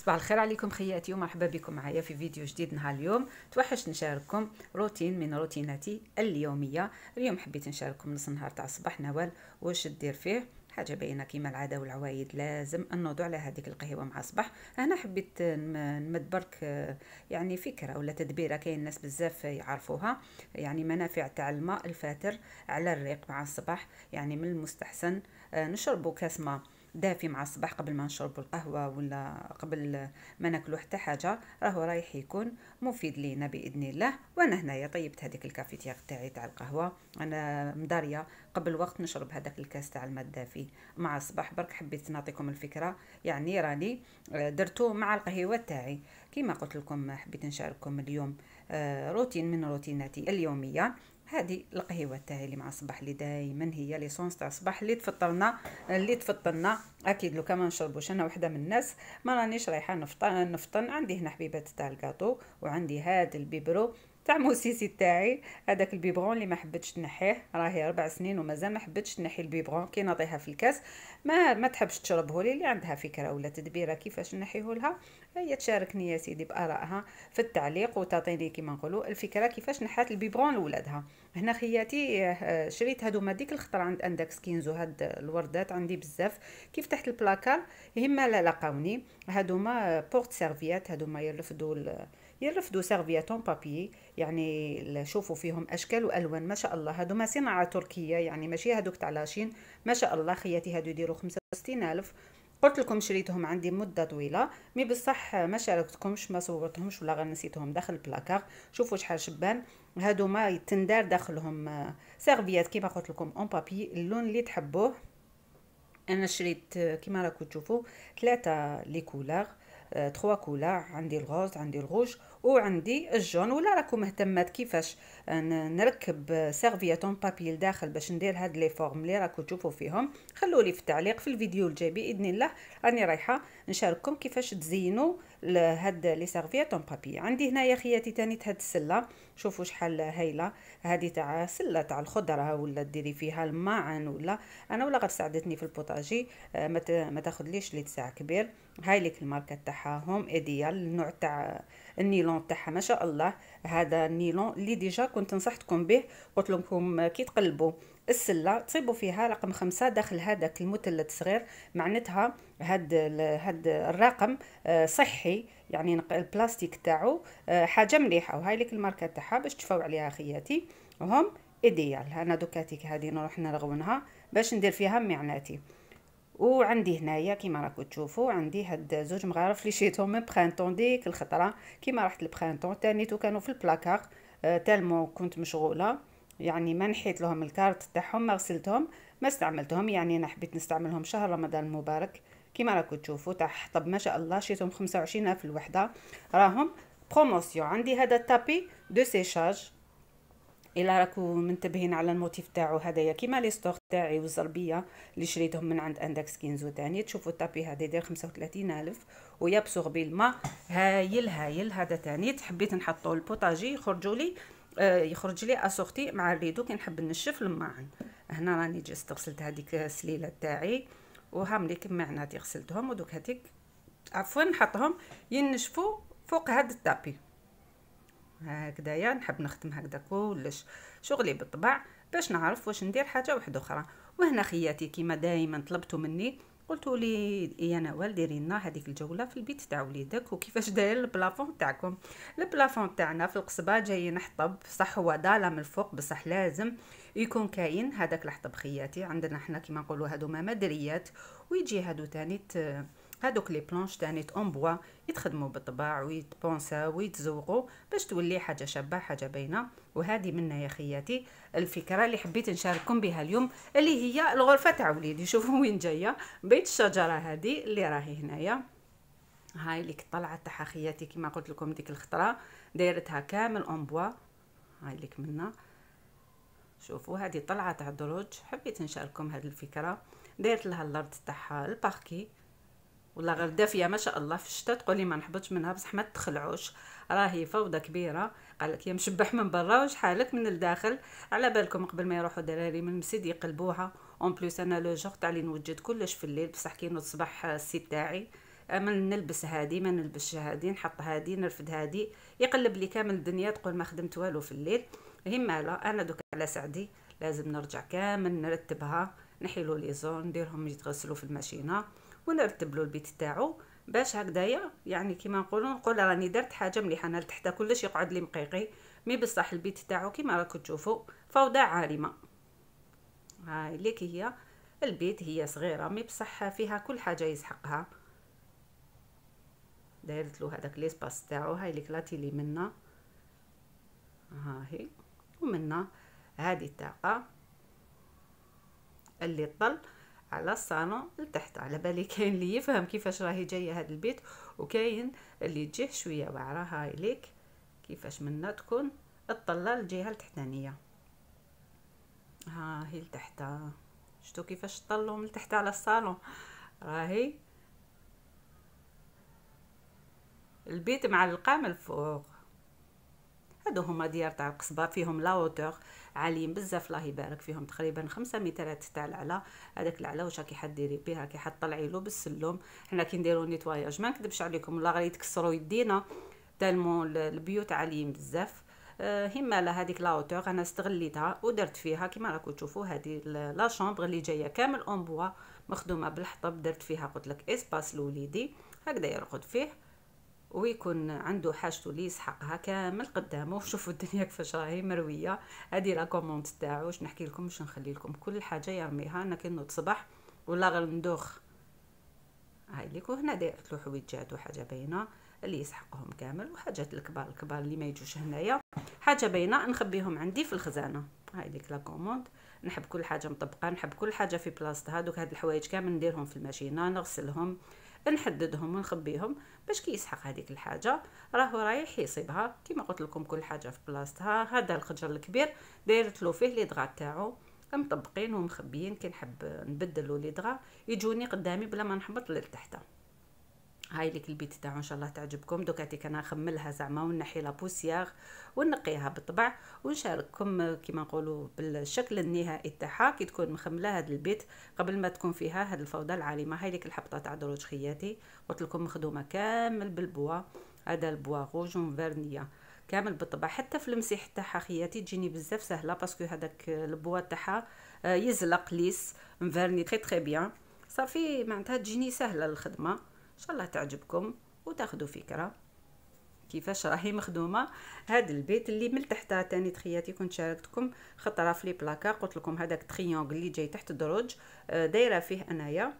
صباح الخير عليكم خياتي ومرحبا بكم معايا في فيديو جديد نهار اليوم توحشت نشارككم روتين من روتيناتي اليوميه اليوم حبيت نشارككم نص نهار تاع الصباح نوال واش دير فيه حاجه باينه كيما العاده والعوايد لازم نوضوا على هذيك القهوه مع الصباح هنا حبيت نمد برك يعني فكره ولا تدبيره كاين الناس بزاف يعرفوها يعني منافع تاع الماء الفاتر على الريق مع الصباح يعني من المستحسن آه، نشربوا كاس ماء دافي مع الصباح قبل ما نشربوا القهوه ولا قبل ما ناكلوا حتى حاجه راهو رايح يكون مفيد لينا باذن الله وانا هنايا طيبت هذيك الكافيتير تاعي تاع القهوه انا مداريه قبل وقت نشرب هذاك الكاس تاع الماء الدافي مع الصباح برك حبيت نعطيكم الفكره يعني راني آه، درتو مع القهوه تاعي كما قلت لكم حبيت نشارككم اليوم آه، روتين من روتيناتي اليوميه هذه القهيوه تاعي اللي مع الصباح اللي دائما هي ليسونس تاع الصباح اللي تفطرنا اللي تفطرنا اكيد لو كمان نشربوش انا وحده من الناس ما رانيش رايحه نفطن نفطن عندي هنا حبيبات تاع الكاطو وعندي هذا البيبرو تعمو السيسي تاعي هذاك البيبغون اللي ما حبيتش تنحيه راهي اربع سنين ومازال ما حبيتش تنحي البيبغون كي نعطيها في الكاس ما ما تحبش تشربه لي اللي عندها فكره ولا تدبيره كيفاش نحيه لها هي تشاركني يا سيدي بارائها في التعليق وتعطيني كيما نقولوا الفكره كيفاش نحات البيبغون لولادها هنا خياتي آه، شريت هادو ديك الخطره عند اندكس كينزو هاد الوردات عندي بزاف كيف تحت البلاكار هما لا لقاوني هادو ما بورت سيرفيات هادو ما يلفدوا يرفدوا سيرفياتون بابي يعني شوفوا فيهم اشكال والوان ما شاء الله هادو ما صناعه تركيه يعني ماشي هادوك تاع لاشين ما شاء الله خياتي هادو يديروا 65000 قلت لكم شريتهم عندي مدة طويلة مي بصح ما شاركتكمش ما صورتهمش ولا غير نسيتهم داخل البلاكار شوفوا شحال شبان هادو ما تندار داخلهم آه، سيرفيات كيما قلت لكم اون بابي اللون اللي تحبوه انا شريت آه، كيما راكم تشوفوا ثلاثه لي كولور تخوا كولور عندي الغوز عندي الروج وعندي الجون ولا راكم مهتمات كيفاش نركب سيرفيتون بابي لداخل باش ندير هاد لي فورم لي راكم تشوفوا فيهم خلوا لي في التعليق في الفيديو الجاي باذن الله راني رايحه نشارككم كيفاش تزينوا هاد لي سيرفيات اون بابي عندي هنايا خياتي تاني هاد السله شوفوا شحال هايله هذه تاع سله تاع الخضره ولا ديري فيها الماعن ولا انا ولا غير ساعدتني في البوطاجي آه، ما تاخذليش لي تاع كبير هاي ليك الماركه تاعها هوم ايديال النوع تاع النيلون تاعها ما شاء الله هذا النيلون اللي ديجا كنت نصحتكم به قلت لكم كي تقلبوا السله تصيبوا فيها رقم خمسة داخل هذاك المثلث صغير معناتها هاد هاد الرقم آه، صحي يعني البلاستيك تاعو آه، حاجه مليحه وهاي لك الماركه تاعها باش تشفاو عليها خياتي وهم ايديال انا دوكاتيك هذه نروح نرغونها باش ندير فيها معناتي وعندي هنايا كيما راكم تشوفوا عندي هاد زوج مغارف لي شيتهم من برينطون ديك الخطره كيما رحت تاني تانيتو كانوا في البلاكار آه تالمو كنت مشغوله يعني ما نحيت لهم الكارت تاعهم ما غسلتهم ما استعملتهم يعني انا حبيت نستعملهم شهر رمضان المبارك كيما راكم تشوفوا تاع حطب ما شاء الله شيتهم 25 الف الوحده راهم بروموسيون عندي هذا التابي دو سيشاج الا راكو منتبهين على الموتيف تاعو هدايا كيما لي ستور تاعي والزربيه اللي شريتهم من عند اندكس كينزو تاني تشوفوا التابي هذا داير 35000 ويبصغ بالماء هايل هايل هذا تاني حبيت نحطو البوطاجي يخرجوا لي آه يخرج لي اسورتي مع الريدو كي نحب نشف الماعن هنا راني جست غسلت هذيك السليله تاعي وهم لي كما غسلتهم ودوك هذيك عفوا نحطهم ينشفوا فوق هاد التابي هكذايا نحب نخدم هكذا كلش شغلي بالطبع باش نعرف واش ندير حاجه واحده اخرى وهنا خياتي كيما دائما طلبتوا مني قلتوا لي يا نوال ديري لنا هذيك الجوله في البيت تاع وليدك وكيفاش داير البلافون تاعكم البلافون تاعنا في القصبه جاي نحطب صح هو ضاله من الفوق بصح لازم يكون كاين هذاك الحطب خياتي عندنا حنا كيما نقولوا هادو مدريات ويجي هادو تاني هادوك لي بلونش تاني اون بوا يتخدموا بالطباع ويتبونسا ويتزوقوا باش تولي حاجه شابه حاجه باينه وهذه منا يا خياتي الفكره اللي حبيت نشارككم بها اليوم اللي هي الغرفه تاع وليدي شوفوا وين جايه بيت الشجره هذه اللي راهي هنايا هاي اللي طلعت تاع خياتي كما قلت لكم ديك الخطره دايرتها كامل اون بوا هاي اللي منا شوفوا هذه طلعت على الدروج حبيت نشارككم هذه الفكره دايرت لها الارض تاعها الباركي ولا غير دافيه ما شاء الله في الشتاء تقولي ما نحبطش منها بصح ما تخلعوش راهي فوضى كبيره قال لك يا مشبح من برا وشحالك من الداخل على بالكم قبل ما يروحوا دراري من المسيد يقلبوها اون بلوس انا لو جور تاع نوجد كلش في الليل بصح كي نوض صباح السيت تاعي امل أه، نلبس هادي ما نلبسش هادي نحط هادي نرفد هادي يقلب لي كامل الدنيا تقول ما خدمت والو في الليل هما لا انا دوك على سعدي لازم نرجع كامل نرتبها نحيلو لي زون نديرهم يتغسلوا في الماشينه ونرتب له البيت تاعو باش هكدايا يعني كيما نقولوا نقول راني درت حاجه مليحه انا تحت كلش يقعد لي مقيقي مي بصح البيت تاعو كيما راكم تشوفوا فوضى عارمه هاي ليك هي البيت هي صغيره مي بصح فيها كل حاجه يسحقها دايرت له هذاك سباس تاعو هاي الكلاتي لي منا ها هي ومنا هذه الطاقه اللي طل على الصالون لتحت على بالي كاين اللي يفهم كيفاش راهي جاية هاد البيت وكاين اللي تجيه شوية وعراها ليك كيفاش منا تكون الطلة الجهة التحتانية ها هي لتحت شتو كيفاش من تحت على الصالون راهي البيت معلقه من الفوق هادو هما ديار تاع القصبه فيهم لاوتور عاليين بزاف الله يبارك فيهم تقريبا خمسة مترات تاع العلا هذاك العلا واش راكي حديري بيه راكي حطلعي له بالسلم حنا كي نديرو نيتواياج ما نكذبش عليكم والله غير يتكسروا يدينا تالمو البيوت عاليين بزاف آه، هماله هذيك لاوتور انا استغليتها ودرت فيها كما راكم تشوفوا هذه لا شومبر اللي جايه كامل اون بوا مخدومه بالحطب درت فيها قلت لك اسباس لوليدي هكذا يرقد فيه ويكون عنده حاجته اللي يسحقها كامل قدامه وشوفوا الدنيا كيفاش راهي مرويه هذه لا كوموند تاعو واش نحكي لكم واش نخلي لكم كل حاجه يرميها انا كنوض صباح ولا ندوخ هاي ليكو هنا دايرت له حويجات وحاجه باينه اللي يسحقهم كامل وحاجات الكبار الكبار اللي ما يجوش هنايا حاجه باينه نخبيهم عندي في الخزانه هاي ديك لا كوموند نحب كل حاجه مطبقه نحب كل حاجه في بلاصتها دوك هاد الحوايج كامل نديرهم في الماشينه نغسلهم نحددهم ونخبيهم باش كي يسحق هذيك الحاجه راهو رايح يصيبها كيما قلت لكم كل حاجه في بلاصتها هذا الخجر الكبير دايرت له فيه لي دغا تاعو مطبقين ومخبيين كي نحب نبدلو لي دغا يجوني قدامي بلا ما نحبط لتحت هاي البيت تاعو ان شاء الله تعجبكم دوكاتي انا نخملها زعما ونحي لابوسياغ ونقيها بالطبع ونشارككم كيما نقولوا بالشكل النهائي تاعها كي تكون مخمله هاد البيت قبل ما تكون فيها هاد الفوضى العالمه هاي ليك الحبطه تاع دروج خياتي قلت لكم مخدومه كامل بالبوا هذا البوا غوج فيرنيا كامل بالطبع حتى في المسيح تاعها خياتي تجيني بزاف سهله باسكو هذاك البوا تاعها آه، يزلق ليس مفرني تري تري بيان صافي معناتها تجيني سهله الخدمه شاء الله تعجبكم وتاخذوا فكره كيفاش راهي مخدومه هاد البيت اللي من تحتها تاني تخياتي كنت شاركتكم خطره في لي بلاكا قلت لكم هذاك تريونغ اللي جاي تحت الدروج آه، دايره فيه انايا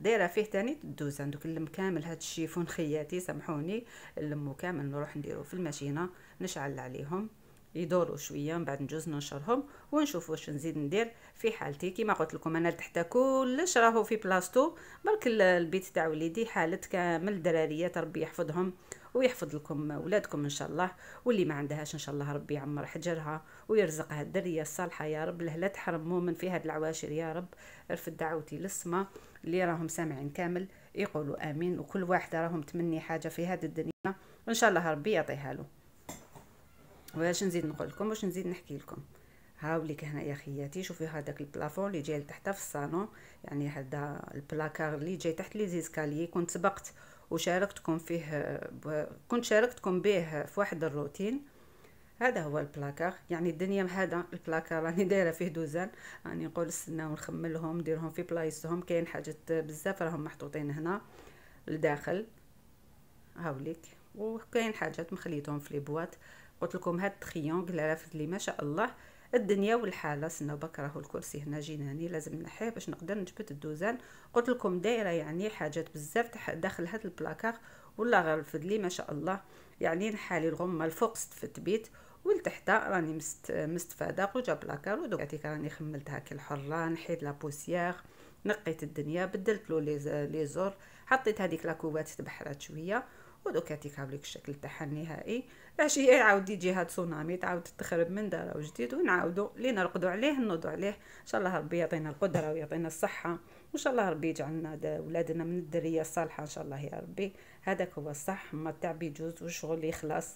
دايره فيه تاني الدوزان دوك اللم كامل هاد الشيفون خياتي سامحوني اللمو كامل نروح نديرو في الماشينه نشعل عليهم يدوروا شويه من بعد نجوز ننشرهم ونشوف واش نزيد ندير في حالتي كيما قلت لكم انا تحت كلش راهو في بلاصتو برك البيت تاع وليدي حاله كامل الدراريات ربي يحفظهم ويحفظ لكم ولادكم ان شاء الله واللي ما عندهاش ان شاء الله ربي يعمر حجرها ويرزقها الدريه الصالحه يا رب لا تحرموا من في هاد العواشر يا رب ارفد دعوتي للسما اللي راهم سامعين كامل يقولوا امين وكل واحده راهم تمني حاجه في هاد الدنيا وان شاء الله ربي يعطيها له واش نزيد نقول لكم واش نزيد نحكي لكم هاوليك هنا يا خياتي شوفي هذاك البلافون اللي جاي لتحت في الصالون يعني هذا البلاكار اللي جاي تحت لي زيسكاليي كنت سبقت وشاركتكم فيه ب... كنت شاركتكم به في واحد الروتين هذا هو البلاكار يعني الدنيا هذا البلاكار راني دايره فيه دوزان راني يعني نقول استناو نخملهم نديرهم في بلايصهم كاين حاجه بزاف راهم محطوطين هنا لداخل هاوليك وكاين حاجات مخليتهم في لي بواط قلت لكم هاد التريونغل رافد لي ما شاء الله الدنيا والحاله سنا برك راهو الكرسي هنا جيناني لازم نحيه باش نقدر نجبد الدوزان قلت لكم دايره يعني حاجات بزاف داخل هاد البلاكار ولا غير لي ما شاء الله يعني نحالي الغمه الفوق ستفت بيت والتحت راني مست مستفاده قوجا بلاكار ودوك راني خملت كي الحره نحيد لا بوسيير نقيت الدنيا بدلت له لي زور حطيت هذيك لاكوبات تبحرات شويه ودوكا تيكعاوليك الشكل تاعها النهائي باش هي يعاود يجي هاد تسونامي تعاود تخرب من دار وجديد ونعاودو لي نرقدو عليه نوضو عليه ان شاء الله ربي يعطينا القدره ويعطينا الصحه وان شاء الله ربي يجعلنا ولادنا من الذريه الصالحه ان شاء الله يا ربي هذاك هو الصح ما تاع بيجوز والشغل يخلص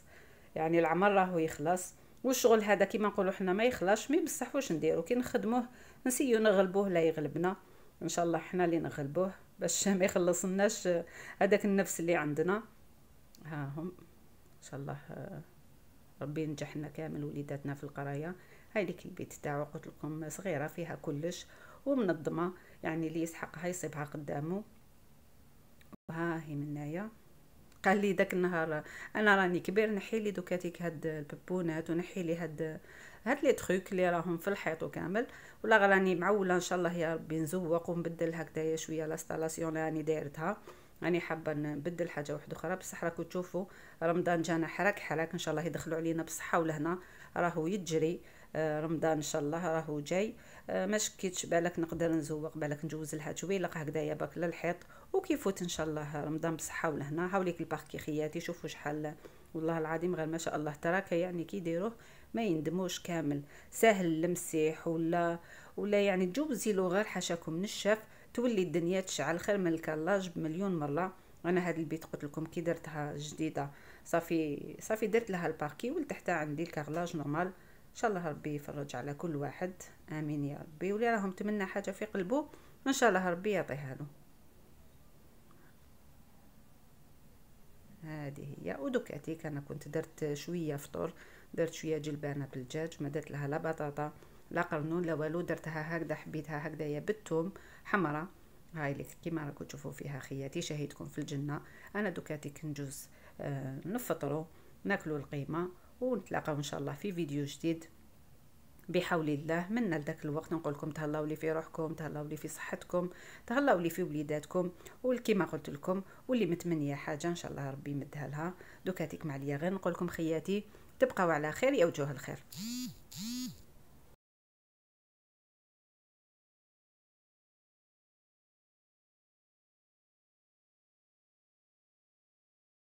يعني العمر راهو يخلص والشغل هذا كيما نقولوا حنا ما يخلصش مي بصح واش نديرو كي نخدموه نسيو نغلبوه لا يغلبنا ان شاء الله حنا اللي نغلبوه باش ما يخلصناش هذاك النفس اللي عندنا ها هم ان شاء الله آه، ربي ينجحنا كامل وليداتنا في القرايه هاي ليك البيت تاعو قلت لكم صغيره فيها كلش ومنظمه يعني اللي يسحقها يصيبها قدامه وها هي منايا قال لي داك النهار انا راني كبير نحي لي دوكاتيك هاد الببونات ونحي لي هاد هاد لي تخيك لي راهم في الحيط وكامل ولا راني معوله ان شاء الله يا ربي نزوق ونبدل هكذايا شويه لاستالاسيون راني دايرتها راني حابه نبدل حاجه واحده اخرى بصح راكم تشوفوا رمضان جانا حرك حرك ان شاء الله يدخلوا علينا بالصحه ولهنا راهو يجري آه، رمضان ان شاء الله راهو جاي آه، ما شكيتش بالك نقدر نزوق بالك نجوز لها تويلق هكذايا باك للحيط وكيفوت ان شاء الله رمضان بالصحه ولهنا هاوليك الباركي خياتي شوفوا شحال والله العظيم غير ما شاء الله تراك يعني كي يديروه ما يندموش كامل ساهل المسيح ولا ولا يعني تجوزي له غير حاشاكم نشف تولي الدنيا تشعل خير من الكلاج بمليون مره انا هاد البيت قلت لكم كي درتها جديده صافي صافي درت لها الباركي ولتحتها عندي الكارلاج نورمال ان شاء الله ربي يفرج على كل واحد امين يا ربي واللي راهم تمنى حاجه في قلبه ان شاء الله ربي يعطيها له هذه هي ودكعتيك انا كنت درت شويه فطور درت شويه جلبانه بالدجاج ما درت لها لا بطاطا لا قرنون لا والو درتها هكذا حبيتها هكذا يا بالثوم حمراء هاي اللي كيما راكم تشوفوا فيها خياتي شهيدكم في الجنه انا دوكاتي كنجوز آه، نفطروا ناكلوا القيمه ونتلاقاو ان شاء الله في فيديو جديد بحول الله منا لذاك الوقت نقول لكم تهلاو لي في روحكم تهلاو لي في صحتكم تهلاو لي في وليداتكم والكيما قلت لكم واللي متمنيه حاجه ان شاء الله ربي يمدها لها دوكاتيك معليا غير نقول لكم خياتي تبقاو على خير يا وجوه الخير